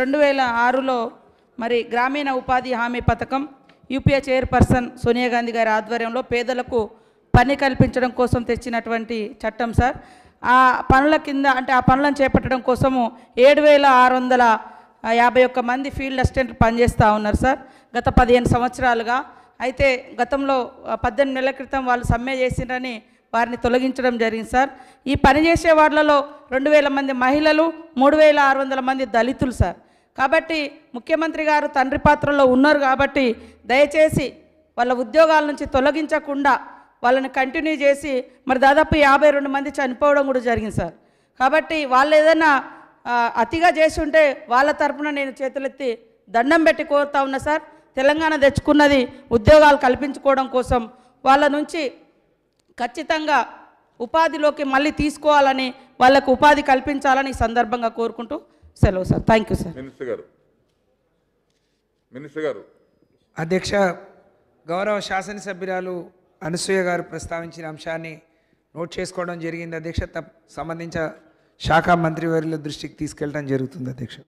రెండు వేల ఆరులో మరి గ్రామీణ ఉపాధి హామీ పథకం యూపీఏ చైర్పర్సన్ సోనియా గాంధీ గారి ఆధ్వర్యంలో పేదలకు పని కల్పించడం కోసం తెచ్చినటువంటి చట్టం సార్ ఆ పనుల కింద అంటే ఆ పనులను చేపట్టడం కోసము ఏడు వేల ఆరు వందల యాభై ఒక్క మంది ఫీల్డ్ అసిస్టెంట్లు పనిచేస్తూ ఉన్నారు సార్ గత పదిహేను సంవత్సరాలుగా అయితే గతంలో పద్దెనిమిది నెలల క్రితం వాళ్ళు సమ్మె చేసిండ్రని వారిని తొలగించడం జరిగింది సార్ ఈ పని చేసే వాళ్ళలో రెండు వేల మంది మహిళలు మూడు వేల ఆరు వందల మంది దళితులు సార్ కాబట్టి ముఖ్యమంత్రి గారు తండ్రి పాత్రలో ఉన్నారు కాబట్టి దయచేసి వాళ్ళ ఉద్యోగాల నుంచి తొలగించకుండా వాళ్ళని కంటిన్యూ చేసి మరి దాదాపు యాభై రెండు మంది చనిపోవడం కూడా జరిగింది సార్ కాబట్టి వాళ్ళు ఏదైనా అతిగా చేసి ఉంటే వాళ్ళ తరఫున నేను చేతులెత్తి దండం పెట్టి కోరుతా ఉన్నా సార్ తెలంగాణ తెచ్చుకున్నది ఉద్యోగాలు కల్పించుకోవడం కోసం వాళ్ళ నుంచి ఖచ్చితంగా ఉపాధిలోకి మళ్ళీ తీసుకోవాలని వాళ్ళకు ఉపాధి కల్పించాలని ఈ సందర్భంగా కోరుకుంటూ సెలవు sir thank you sir minister గారు మినిస్టర్ గారు అధ్యక్ష గౌరవ శాసనసభ్యురాలు అనసూయ గారు ప్రస్తావించిన అంశాన్ని నోట్ చేసుకోవడం జరిగింది అధ్యక్ష సంబంధించిన శాఖ మంత్రివర్యుల దృష్టికి తీసుకెళ్ళడం జరుగుతుంది అధ్యక్ష